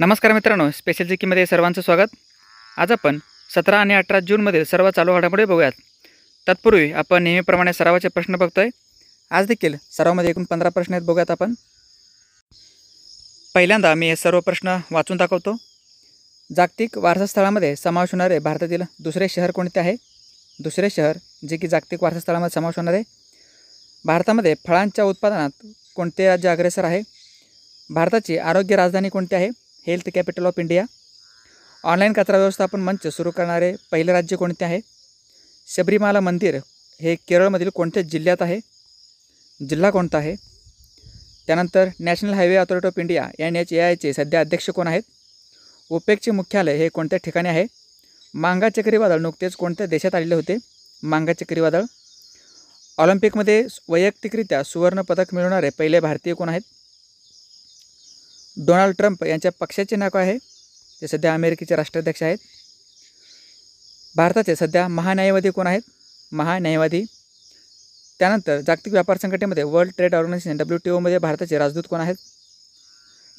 नमस्कार मित्रांनो स्पेशल जिकीमध्ये सर्वांचं स्वागत आज आपण सतरा आणि अठरा जूनमधील सर्व चालू घडामोडी बघूयात तत्पूर्वी आपण नेहमीप्रमाणे सरावाचे प्रश्न बघतोय आज देखील सरावामध्ये एकूण पंधरा प्रश्न आहेत बघूयात आपण पहिल्यांदा मी हे सर्व प्रश्न वाचून दाखवतो जागतिक वारसास्थळामध्ये समावेश होणारे भारतातील दुसरे शहर कोणते आहे दुसरे शहर जे की जागतिक वारसास्थळामध्ये समावेश होणार आहे भारतामध्ये फळांच्या उत्पादनात कोणते राज्य अग्रेसर आहे भारताची आरोग्य राजधानी कोणती आहे health capital of India online कचरा व्यवस्थापन मंच सुरू करणारे पहिले राज्य कोणते आहे शबरीमाला मंदिर हे केरळमधील कोणत्या जिल्ह्यात आहे जिल्हा कोणता आहे त्यानंतर national highway authority of India N H A आयचे सध्या अध्यक्ष कोण आहेत ओपेकचे मुख्यालय हे कोणत्या ठिकाणी आहे मांगा चक्रीवादळ नुकतेच कोणत्या देशात आलेले होते मांगा चक्रीवादळ ऑलिम्पिकमध्ये वैयक्तिकरित्या सुवर्णपदक मिळवणारे पहिले भारतीय कोण आहेत डोनाल्ड ट्रम्प यांच्या पक्षाचे नाव आहे ते सध्या अमेरिकेचे राष्ट्राध्यक्ष आहेत भारताचे सध्या महान्यायवादी कोण आहेत महान्यायवादी त्यानंतर जागतिक व्यापार संघटनेमध्ये world trade organization W T ओमध्ये भारताचे राजदूत कोण आहेत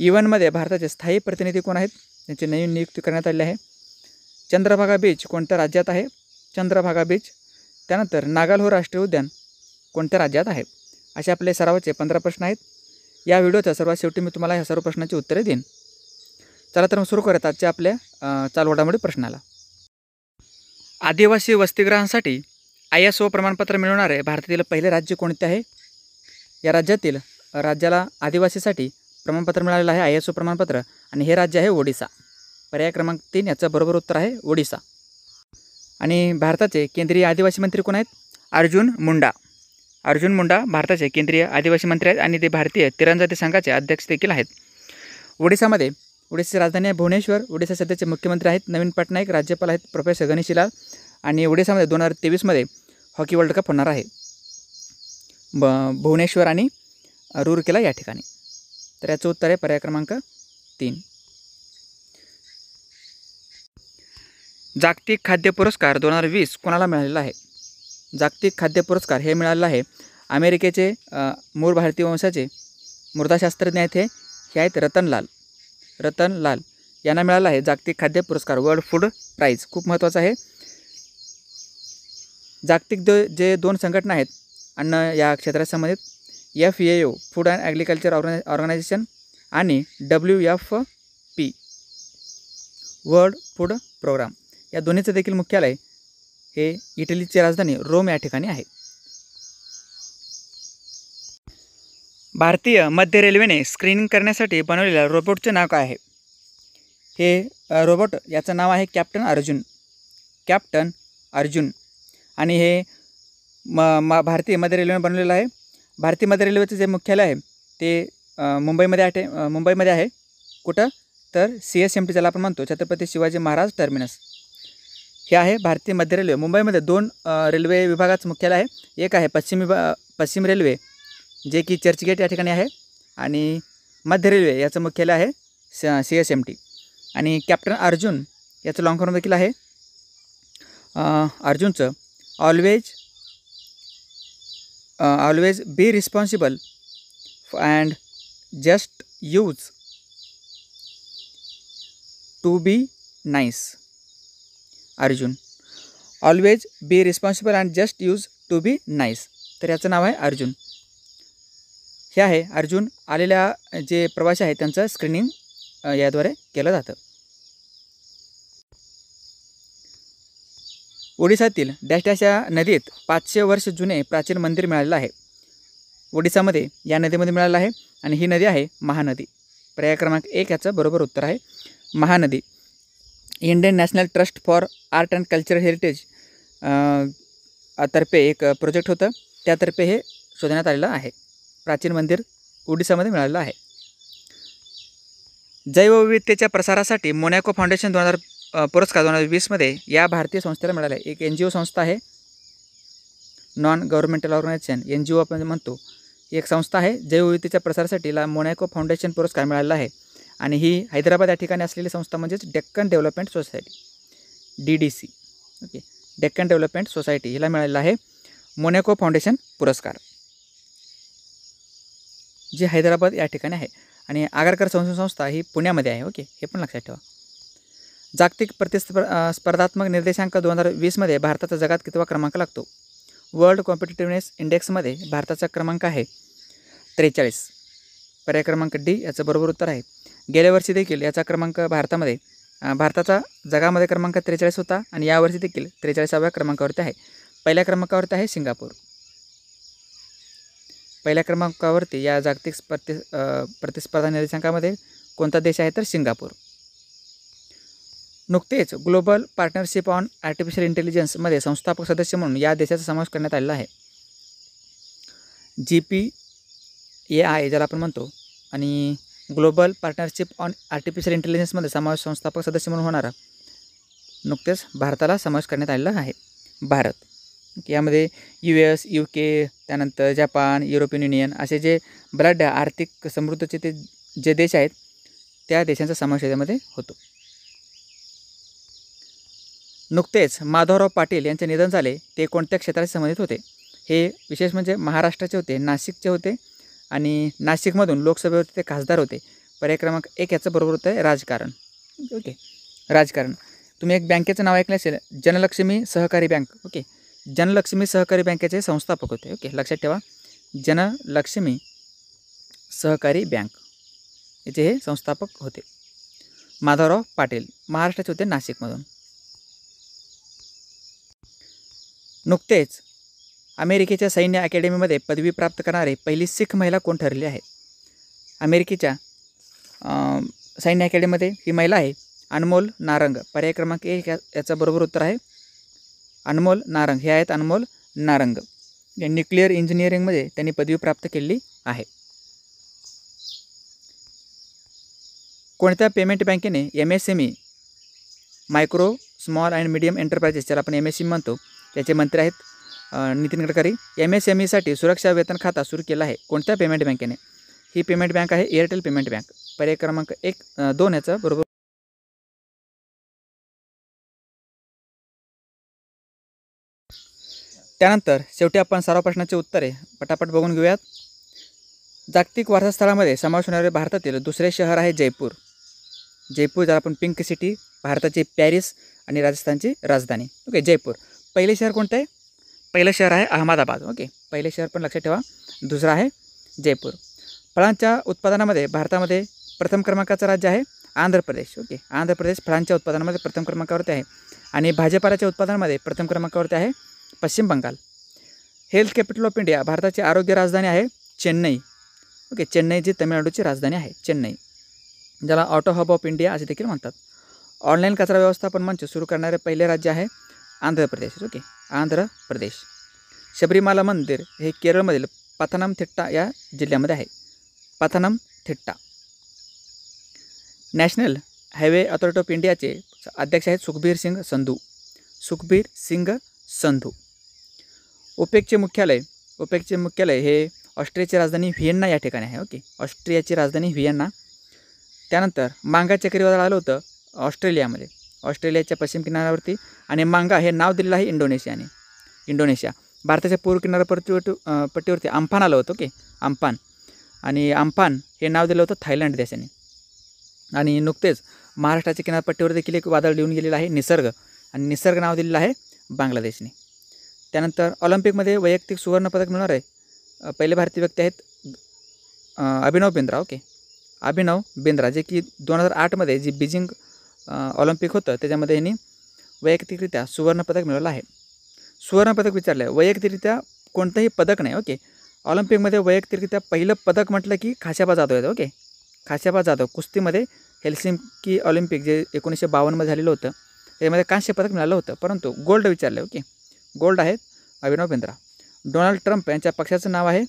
इव्हनमध्ये भारताचे स्थायी प्रतिनिधी कोण आहेत त्यांची नवीन नियुक्ती करण्यात आली आहे चंद्रभागा बीच कोणत्या राज्यात आहे चंद्रभागा बीच त्यानंतर नागालहो राष्ट्रीय उद्यान कोणत्या राज्यात आहे असे आपले सरावाचे पंधरा प्रश्न आहेत या व्हिडिओच्या सर्वात शेवटी मी तुम्हाला ह्या सर्व प्रश्नाची उत्तरे देईन चला तर मग सुरू करत आजच्या आपल्या चालवडामुळे प्रश्नाला आदिवासी वसतिग्रहांसाठी आय एस ओ प्रमाणपत्र मिळवणारे भारतातील पहिले राज्य कोणते आहे या राज्यातील राज्याला आदिवासीसाठी प्रमाणपत्र मिळालेलं आहे आय एस ओ प्रमाणपत्र आणि हे राज्य आहे ओडिसा पर्याय क्रमांक तीन याचं बरोबर उत्तर आहे ओडिसा आणि भारताचे केंद्रीय आदिवासी मंत्री कोण आहेत अर्जुन मुंडा अर्जुन मुंडा भारताचे केंद्रीय आदिवासी मंत्री आहेत आणि ते भारतीय तिरंजाती संघाचे अध्यक्ष देखील आहेत ओडिसामध्ये ओडिसाची राजधानी आहे भुवनेश्वर ओडिसा सध्याचे मुख्यमंत्री आहेत नवीन पटनाईक राज्यपाल आहेत प्रोफेसर गणेशीलाल आणि ओडिसामध्ये दोन हजार तेवीसमध्ये हॉकी वर्ल्ड कप होणार आहे ब भुवनेश्वर आणि रूरकेला या ठिकाणी तर याचं उत्तर आहे पर्याय क्रमांक तीन जागतिक खाद्य पुरस्कार दोन हजार वीस कोणाला मिळालेला आहे जागतिक खाद्य पुरस्कार हे मिळालेला आहे अमेरिकेचे मूळ भारतीय वंशाचे मृदाशास्त्रज्ञ आहेत हे हे आहेत रतनलाल रतनलाल यांना मिळालं आहे जागतिक खाद्य पुरस्कार वर्ल्ड फूड प्राईज खूप महत्त्वाचा आहे जागतिक द जे दोन संघटना आहेत अन्न या क्षेत्रा संबंधित F A O food and agriculture ऑर्गना ऑर्गनायझेशन आणि W F P world food programme या दोन्हीचं देखील मुख्यालय हे इटलीची राजधानी रोम या ठिकाणी आहे भारतीय मध्य रेल्वेने स्क्रीनिंग करण्यासाठी बनवलेल्या रोबोटचे नाव काय आहे हे रोबोट याचं नाव आहे कॅप्टन अर्जुन कॅप्टन अर्जुन आणि हे म म भारतीय मध्य रेल्वेने बनवलेलं आहे भारतीय मध्य रेल्वेचं जे मुख्यालय आहे ते मुंबईमध्ये आठे मुंबईमध्ये आहे कुठं तर सी एस एम टी ज्याला आपण म्हणतो छत्रपती शिवाजी महाराज टर्मिनस हे आहे भारतीय मध्य रेल्वे मुंबईमध्ये दोन रेल्वे विभागाचं मुख्यालय आहे एक आहे पश्चिम विभा पश्चिम रेल्वे जे की चर्चगेट या ठिकाणी आहे आणि मध्य रेल्वे याचं मुख्यालय आहे स सी एस एम टी आणि कॅप्टन अर्जुन याचं लॉंग फॉर्म देखील आहे अर्जुनचं always always be responsible and just use to be nice Arjun always be responsible and just use to be nice तर याचं नाव आहे अर्जुन हे आहे अर्जुन आलेल्या जे प्रवासी आहेत त्यांचं स्क्रीनिंग याद्वारे केलं जातं ओडिशातील डॅशडॅशा नदीत पाचशे वर्ष जुने प्राचीन मंदिर मिळालेलं आहे ओडिसामध्ये या नदीमध्ये मिळालं आहे आणि ही नदी आहे महानदी पर्याय क्रमांक एक याचं बरोबर उत्तर आहे Mahanadi Indian national trust for art and cultural heritage तर्फे एक प्रोजेक्ट होतं त्यातर्फे हे शोधण्यात आलेलं आहे प्राचीन मंदिर ओडिसामध्ये मिळालेलं आहे जैवविविधतेच्या प्रसारासाठी मोनॅको फाउंडेशन दोन हजार पुरस्कार दोन हजार वीसमध्ये या भारतीय संस्थेला मिळाला आहे एक एन जी ओ संस्था आहे non governmental organization N G O आपण म्हणतो एक संस्था आहे जैवविविधतेच्या प्रसारासाठी ला मोनॅको फाउंडेशन पुरस्कार मिळालेला आहे आणि ही हैदराबाद या ठिकाणी असलेली संस्था म्हणजेच Deccan development society D D C okay Deccan development society हिला मिळालेला आहे मोनेको फाउंडेशन पुरस्कार जे हैदराबाद या ठिकाणी आहे आणि आगारकर संस्था ही पुण्यामध्ये आहे ओके हे पण लक्षात ठेवा जागतिक प्रतिस्प स्पर्धात्मक निर्देशांक दोन हजार वीसमध्ये भारताचा जगात कितवा क्रमांक लागतो वर्ल्ड कॉम्पिटेटिव्हनेस इंडेक्समध्ये भारताचा क्रमांक आहे त्रेचाळीस पर्याय क्रमांक डी याचं बरोबर उत्तर आहे गेल्या वर्षी देखील याचा क्रमांक भारतामध्ये भारताचा जगामध्ये क्रमांक त्रेचाळीस होता आणि यावर्षी देखील त्रेचाळीसाव्या क्रमांकावरती आहे पहिल्या क्रमांकावरती आहे सिंगापूर पहिल्या क्रमांकावरती या जागतिक स्पर्धे प्रतिस्पर्धा निर्देशांकामध्ये कोणता देश आहे तर सिंगापूर नुकतेच ग्लोबल पार्टनरशिप ऑन आर्टिफिशियल इंटेलिजन्समध्ये संस्थापक सदस्य म्हणून या देशाचा समावेश करण्यात आलेला आहे जी पी ए आय ज्याला आपण म्हणतो आणि ग्लोबल पार्टनरशिप ऑन आर्टिफिशियल इंटेलिजन्समध्ये समावेश संस्थापक सदस्य म्हणून होणारा नुकतेच भारताला समावेश करण्यात आलेला आहे भारत यामध्ये यू एस यू के त्यानंतर जपान युरोपियन युनियन असे जे ब्लड आर्थिक समृद्धचे ते जे देश आहेत त्या देशांचा समावेश याच्यामध्ये होतो नुकतेच माधवराव पाटील यांचे निधन झाले ते कोणत्या क्षेत्राशी संबंधित होते हे विशेष म्हणजे महाराष्ट्राचे होते नाशिकचे होते आणि नाशिकमधून लोकसभेवर ते खासदार होते पर्याय क्रमांक एक याचं बरोबर होतं आहे राजकारण ओके राजकारण तुम्ही एक बँकेचं नाव ऐकलं असेल जनलक्ष्मी सहकारी बँक ओके जनलक्ष्मी सहकारी बँकेचे संस्थापक होते ओके लक्षात ठेवा जनलक्ष्मी सहकारी बँक याचे हे संस्थापक होते माधवराव पाटील महाराष्ट्राचे होते नाशिकमधून नुकतेच अमेरिकेच्या सैन्य अकॅडमीमध्ये पदवी प्राप्त करणारी पहिली सिख महिला कोण ठरली आहे अमेरिकेच्या सैन्य अकॅडमीमध्ये ही महिला आहे अनमोल नारंग पर्याय क्रमांक एक याचा बरोबर उत्तर आहे अनमोल नारंग हे आहेत अनमोल नारंग या न्यूक्लिअर इंजिनिअरिंगमध्ये त्यांनी पदवी प्राप्त केली आहे कोणत्या पेमेंट बँकेने M S M E micro small and medium enterprises ज्याला आपण एम एस ई म्हणतो त्याचे मंत्री आहेत Nitin Gadkari M S M ईसाठी e सुरक्षा वेतन खाता सुरू केला आहे कोणत्या पेमेंट बँकेने ही पेमेंट बँक आहे एअरटेल पेमेंट बँक पर्याय क्रमांक एक दोन याचं बरोबर त्यानंतर शेवटी आपण सर्व प्रश्नाचे उत्तरे पटापट बघून घेऊयात जागतिक वारसास्थळामध्ये समावेश होणारे भारतातील दुसरे शहर आहे जयपूर जयपूर ज्याला आपण पिंक सिटी भारताची पॅरिस आणि राजस्थानची राजधानी ओके जयपूर पहिले शहर कोणतं आहे पहिलं शहर आहे अहमदाबाद ओके पहिले शहर पण लक्षात ठेवा दुसरं आहे जयपूर फळांच्या उत्पादनामध्ये भारतामध्ये प्रथम क्रमांकाचं राज्य आहे आंध्र प्रदेश ओके आंध्र प्रदेश फळांच्या उत्पादनामध्ये प्रथम क्रमांकावरती आहे आणि भाजीपाल्याच्या उत्पादनामध्ये प्रथम क्रमांकावरती आहे Paschim Bengal health capital of India भारताची आरोग्य राजधानी आहे चेन्नई ओके चेन्नई जी तमिळनाडूची राजधानी आहे चेन्नई ज्याला ऑटो हब ऑफ इंडिया असे देखील म्हणतात ऑनलाईन कचरा व्यवस्थापन मंच सुरू करणारे पहिले राज्य आहे आंध्र प्रदेश ओके आंध्र प्रदेश शबरीमाला मंदिर हे केरळमधील थिट्टा या जिल्ह्यामध्ये आहे Thitta national highway authority of इंडियाचे अध्यक्ष आहेत सुखबीर सिंग संधू सुखबीर सिंग संधू ओपेकचे मुख्यालय ओपेकचे मुख्यालय हे ऑस्ट्रियाची राजधानी व्हिएन्ना या ठिकाणी आहे ओके ऑस्ट्रियाची राजधानी व्हिएन्ना त्यानंतर मांगा चक्रीवादळ आलं होतं ऑस्ट्रेलियामध्ये ऑस्ट्रेलियाच्या पश्चिम किनाऱ्यावरती आणि मांगा हे नाव दिलेलं आहे इंडोनेशियाने इंडोनेशिया भारताच्या पूर्व किनाऱ्यापट्टी पट्टीवरती आम्फान आलं होतं ओके आम्फान आणि आम्फान हे नाव दिलं होतं थायलंड देशाने आणि नुकतेच महाराष्ट्राच्या किनारपट्टीवर देखील एक वादळ लिहून गेलेलं आहे निसर्ग आणि निसर्ग नाव दिलेलं आहे बांगलादेशने त्यानंतर ऑलिम्पिकमध्ये वैयक्तिक सुवर्णपदक मिळणार आहे पहिले भारतीय व्यक्ती आहेत अभिनव बिंद्रा ओके अभिनव बिंद्रा जे की दोन हजार आठमध्ये जी बीजिंग ऑलिम्पिक होतं त्याच्यामध्ये यांनी वैयक्तिकरित्या सुवर्णपदक मिळवलं आहे सुवर्णपदक विचारलं आहे वैयक्तिकरित्या कोणतंही पदक नाही ओके ऑलिम्पिकमध्ये वैयक्तिकरित्या पहिलं पदक म्हटलं की खाशाबा जाधव येतं ओके खाशाबा जाधव कुस्तीमध्ये की ऑलिम्पिक जे एकोणीसशे बावन्नमध्ये झालेलं होतं त्याच्यामध्ये कांस्य पदक मिळालं होतं परंतु गोल्ड विचारलं ओके गोल्ड आहेत अभिनव बिंद्रा डोनाल्ड ट्रम्प यांच्या पक्षाचं नाव आहे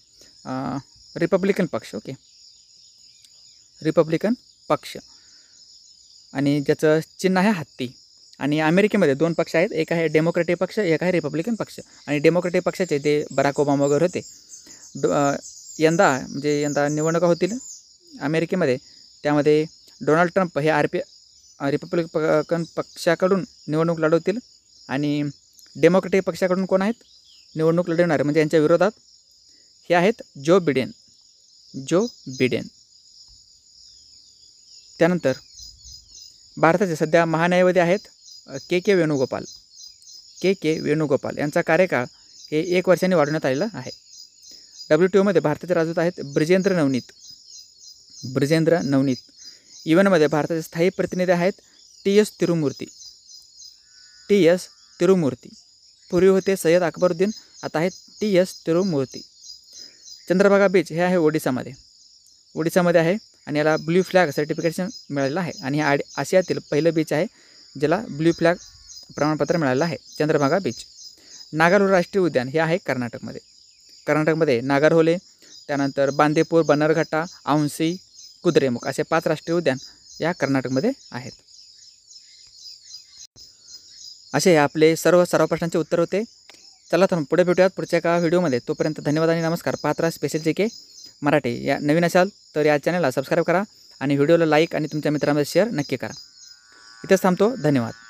रिपब्लिकन पक्ष ओके रिपब्लिकन पक्ष आणि त्याचं चिन्ह आहे हत्ती आणि अमेरिकेमध्ये दोन पक्ष आहेत एक आहे डेमोक्रॅटिक पक्ष एक आहे रिपब्लिकन पक्ष आणि डेमोक्रॅटिक पक्षाचे ते बराक ओबामा वगैरे होते यंदा म्हणजे यंदा निवडणुका होतील अमेरिकेमध्ये त्यामध्ये डोनाल्ड ट्रम्प हे आर पी रिपब्लिकन पक्षाकडून निवडणूक लढवतील आणि डेमोक्रॅटिक पक्षाकडून कोण आहेत निवडणूक लढवणारे म्हणजे यांच्या विरोधात हे आहेत जो बिडेन जो बिडेन त्यानंतर भारताचे सध्या महान्यायवादी आहेत के के वेणुगोपाल के के वेणुगोपाल यांचा कार्यकाळ हे एक वर्षाने वाढवण्यात आलेला आहे डब्ल्यू टी ओमध्ये भारताचे राजदूत आहेत ब्रिजेंद्र नवनीत ब्रिजेंद्र नवनीत इव्हनमध्ये e भारताचे स्थायी प्रतिनिधी आहेत T S Tirumurti T S Tirumurti पूर्वी होते सय्यद अकबरुद्दीन आता आहेत T S Tirumurti Chandrabhaga beach हे आहे ओडिसामध्ये ओडिसामध्ये आहे आणि याला ब्ल्यू फ्लॅग सर्टिफिकेशन मिळालेलं आहे आणि हे आड आशियातील पहिलं बीच आहे ज्याला ब्ल्यू फ्लॅग प्रमाणपत्र मिळालेलं आहे चंद्रभागा बीच नागारोल राष्ट्रीय उद्यान हे आहे कर्नाटकमध्ये कर्नाटकमध्ये नागारहोले त्यानंतर बांदेपूर बनरघट्टा औंसी कुद्रेमुख असे पाच राष्ट्रीय उद्यान या कर्नाटकमध्ये आहेत असे आपले सर्व सर्व प्रश्नांचे उत्तर होते चला तर पुढे भेटूयात पुढच्या एका व्हिडिओमध्ये तोपर्यंत धन्यवाद आणि नमस्कार पात्रा स्पेशल जे के मराठी या नवीन असाल तर या चॅनलला सबस्क्राईब करा आणि व्हिडिओला लाईक आणि तुमच्या मित्रांमध्ये शेअर नक्की करा इथेच थांबतो धन्यवाद